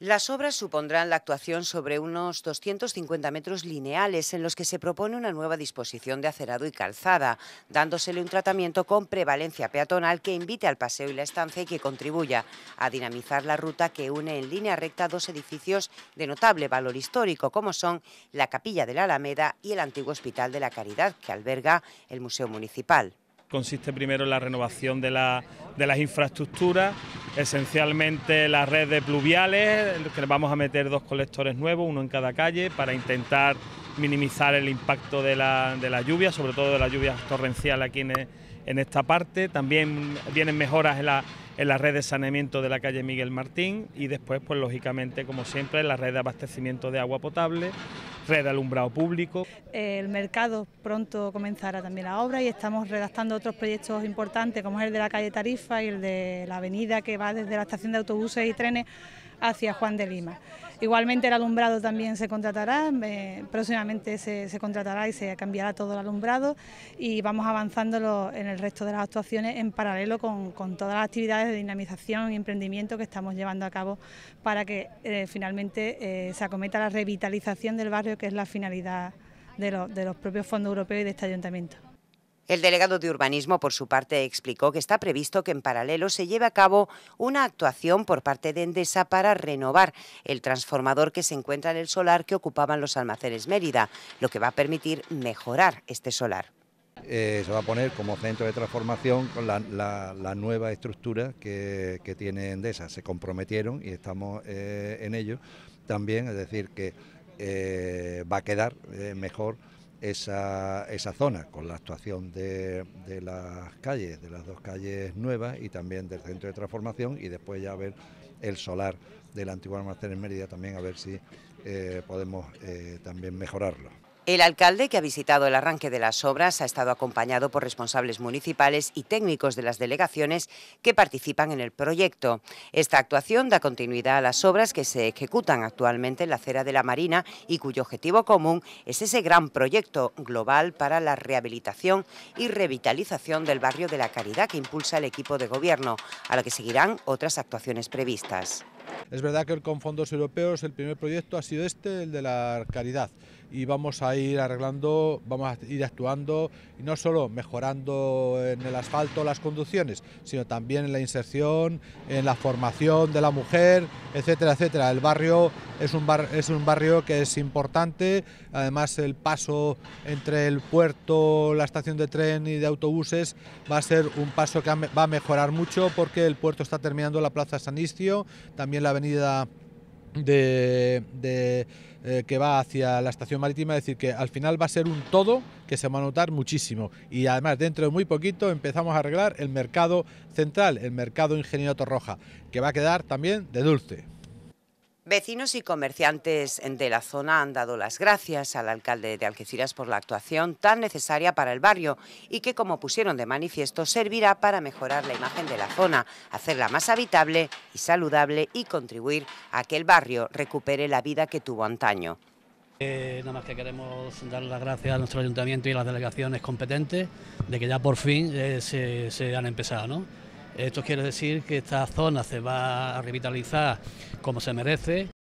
Las obras supondrán la actuación sobre unos 250 metros lineales en los que se propone una nueva disposición de acerado y calzada, dándosele un tratamiento con prevalencia peatonal que invite al paseo y la estancia y que contribuya a dinamizar la ruta que une en línea recta dos edificios de notable valor histórico, como son la Capilla de la Alameda y el antiguo Hospital de la Caridad, que alberga el Museo Municipal consiste primero en la renovación de, las infraestructuras, esencialmente la red de pluviales, que vamos a meter dos colectores nuevos, uno en cada calle, para intentar minimizar el impacto de la, lluvia, sobre todo de la lluvia torrencial aquí en, esta parte. También vienen mejoras en la, en la red de saneamiento de la calle Miguel Martín y después, pues lógicamente, como siempre, en la red de abastecimiento de agua potable red de alumbrado público. El mercado pronto comenzará también la obra y estamos redactando otros proyectos importantes como es el de la calle Tarifa y el de la avenida que va desde la estación de autobuses y trenes hacia Juan de Lima. Igualmente el alumbrado también se contratará, eh, próximamente se, contratará y se cambiará todo el alumbrado y vamos avanzando en el resto de las actuaciones en paralelo con, todas las actividades de dinamización y emprendimiento que estamos llevando a cabo para que eh, finalmente eh, se acometa la revitalización del barrio que es la finalidad de los propios fondos europeos y de este ayuntamiento. El delegado de urbanismo, por su parte, explicó que está previsto que en paralelo se lleve a cabo una actuación por parte de Endesa para renovar el transformador que se encuentra en el solar que ocupaban los almacenes Mérida, lo que va a permitir mejorar este solar. Eh, se va a poner como centro de transformación con la, nueva estructura que, tiene Endesa. Se comprometieron y estamos eh, en ello también, es decir, que eh, va a quedar mejor esa, zona con la actuación de, las calles, de las dos calles nuevas y también del centro de transformación y después ya ver el solar del antiguo almacén en Mérida también a ver si eh, podemos eh, también mejorarlo. El alcalde que ha visitado el arranque de las obras ha estado acompañado por responsables municipales y técnicos de las delegaciones que participan en el proyecto. Esta actuación da continuidad a las obras que se ejecutan actualmente en la acera de la Marina y cuyo objetivo común es ese gran proyecto global para la rehabilitación y revitalización del barrio de la Caridad que impulsa el equipo de gobierno, a lo que seguirán otras actuaciones previstas. Es verdad que con fondos europeos el primer proyecto ha sido este, el de la caridad, y vamos a ir arreglando, vamos a ir actuando, y no solo mejorando en el asfalto las conducciones, sino también en la inserción, en la formación de la mujer, etcétera, etcétera. El barrio es un, barrio que es importante, además el paso entre el puerto, la estación de tren y de autobuses va a ser un paso que va a mejorar mucho porque el puerto está terminando la Plaza San Istio, también la avenida de, eh, que va hacia la estación marítima, es decir, que al final va a ser un todo que se va a notar muchísimo. Y además, dentro de muy poquito empezamos a arreglar el mercado central, el mercado Ingeniero Torroja, que va a quedar también de dulce. Vecinos y comerciantes de la zona han dado las gracias al alcalde de Algeciras por la actuación tan necesaria para el barrio y que, como pusieron de manifiesto, servirá para mejorar la imagen de la zona, hacerla más habitable y saludable y contribuir a que el barrio recupere la vida que tuvo antaño. Eh, nada más que queremos dar las gracias a nuestro ayuntamiento y a las delegaciones competentes de que ya por fin eh, se, han empezado. ¿no? Esto quiere decir que esta zona se va a revitalizar como se merece